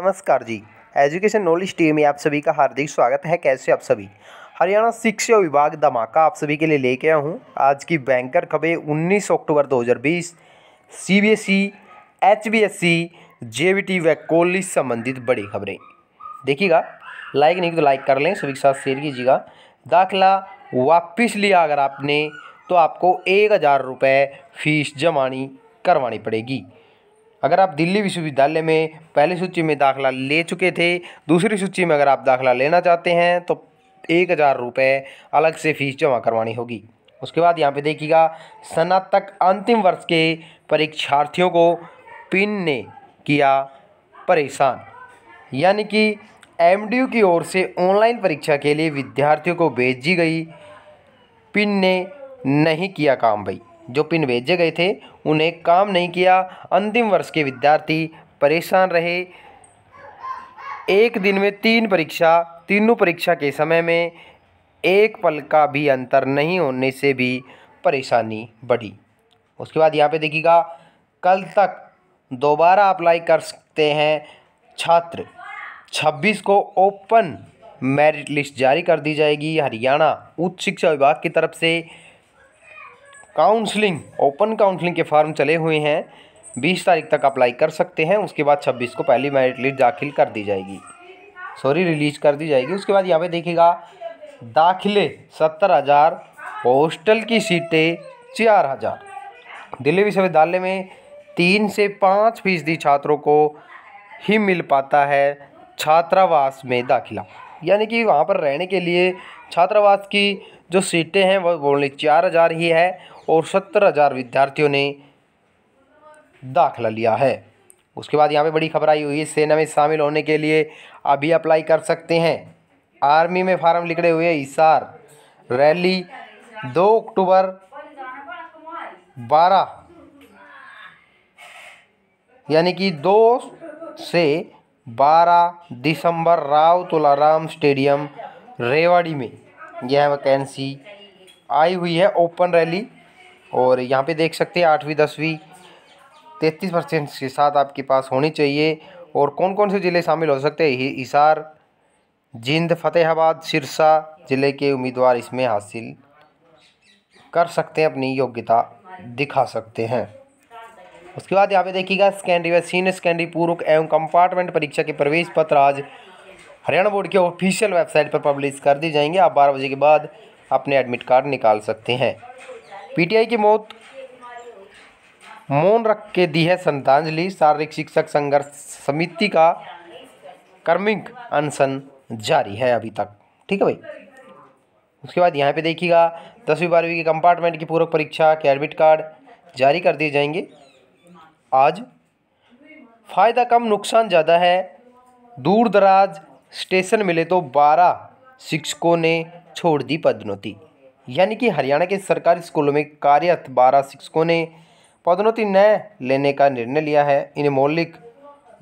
नमस्कार जी education knowledge team में आप सभी का हार्दिक स्वागत है कैसे आप सभी हरियाणा शिक्षा विभाग धमाका आप सभी के लिए लेके आया हूँ आज की बैंकर खबरें 19 अक्टूबर 2020 सीबीएसई एचबीएसई जेबीटी व कॉलेज संबंधित बड़ी खबरें देखिएगा लाइक नहीं तो लाइक कर लें सभी के साथ शेयर कीजिएगा दाखिला वापिस लिया अगर आपने तो आपको एक हज़ार रुपये फीस जमानी करवानी पड़ेगी अगर आप दिल्ली विश्वविद्यालय में पहली सूची में दाखिला ले चुके थे दूसरी सूची में अगर आप दाखिला लेना चाहते हैं तो एक हज़ार रुपये अलग से फ़ीस जमा करवानी होगी उसके बाद यहाँ पे देखिएगा स्नातक अंतिम वर्ष के परीक्षार्थियों को पिन ने किया परेशान यानी कि एम की ओर से ऑनलाइन परीक्षा के लिए विद्यार्थियों को भेजी गई पिन ने नहीं किया काम भाई जो पिन भेजे गए थे उन्हें काम नहीं किया अंतिम वर्ष के विद्यार्थी परेशान रहे एक दिन में तीन परीक्षा तीनों परीक्षा के समय में एक पल का भी अंतर नहीं होने से भी परेशानी बढ़ी उसके बाद यहाँ पे देखिएगा कल तक दोबारा अप्लाई कर सकते हैं छात्र 26 को ओपन मेरिट लिस्ट जारी कर दी जाएगी हरियाणा उच्च शिक्षा विभाग की तरफ से काउंसलिंग ओपन काउंसलिंग के फॉर्म चले हुए हैं बीस तारीख तक अप्लाई कर सकते हैं उसके बाद छब्बीस को पहली मेरिट लिस्ट दाखिल कर दी जाएगी सॉरी रिलीज कर दी जाएगी उसके बाद यहाँ पे देखिएगा दाखिले सत्तर हज़ार हॉस्टल की सीटें चार हज़ार दिल्ली विश्वविद्यालय में तीन से पाँच फीसदी छात्रों को ही मिल पाता है छात्रावास में दाखिला यानी कि वहाँ पर रहने के लिए छात्रावास की जो सीटें हैं वह बोलने चार हज़ार ही है और सत्तर हज़ार विद्यार्थियों ने दाखिला लिया है उसके बाद यहाँ पे बड़ी खबर आई हुई है सेना में शामिल होने के लिए अभी अप्लाई कर सकते हैं आर्मी में फार्म निकले हुए हिसार रैली दो अक्टूबर बारह यानी कि दो से बारह दिसंबर राव तुलाराम स्टेडियम रेवाड़ी में यह वैकेंसी आई हुई है ओपन रैली और यहाँ पे देख सकते हैं आठवीं दसवीं तैंतीस परसेंट के साथ आपके पास होनी चाहिए और कौन कौन से ज़िले शामिल हो सकते हैं हिसार जिंद फतेहाबाद सिरसा ज़िले के उम्मीदवार इसमें हासिल कर सकते हैं अपनी योग्यता दिखा सकते हैं उसके बाद यहाँ पे देखिएगा सेकेंडरी व सीनियर सेकेंडरी पूर्व एवं कंपार्टमेंट परीक्षा के प्रवेश पत्र आज हरियाणा बोर्ड के ऑफिशियल वेबसाइट पर पब्लिश कर दी जाएंगे आप बारह बजे के बाद अपने एडमिट कार्ड निकाल सकते हैं पीटीआई की मौत मौन रख के दी है श्रद्धांजलि शारीरिक शिक्षक संघर्ष समिति का कर्मिक अनशन जारी है अभी तक ठीक है भाई उसके बाद यहाँ पे देखिएगा दसवीं बारहवीं के कंपार्टमेंट की पूर्व परीक्षा के एडमिट कार्ड जारी कर दिए जाएंगे आज फ़ायदा कम नुकसान ज़्यादा है दूर दराज स्टेशन मिले तो बारह शिक्षकों ने छोड़ दी पदोन्नति यानी कि हरियाणा के सरकारी स्कूलों में कार्यरत बारह शिक्षकों ने पदोन्नति न लेने का निर्णय लिया है इन मौलिक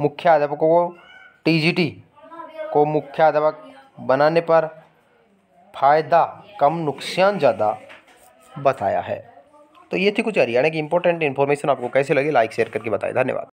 मुख्याध्यापकों को टीजीटी को मुख्याध्यापक बनाने पर फायदा कम नुकसान ज़्यादा बताया है तो ये थी कुछ हरियाणा की इंपॉर्टेंट इन्फॉर्मेशन आपको कैसे लगी लाइक शेयर करके बताएं धन्यवाद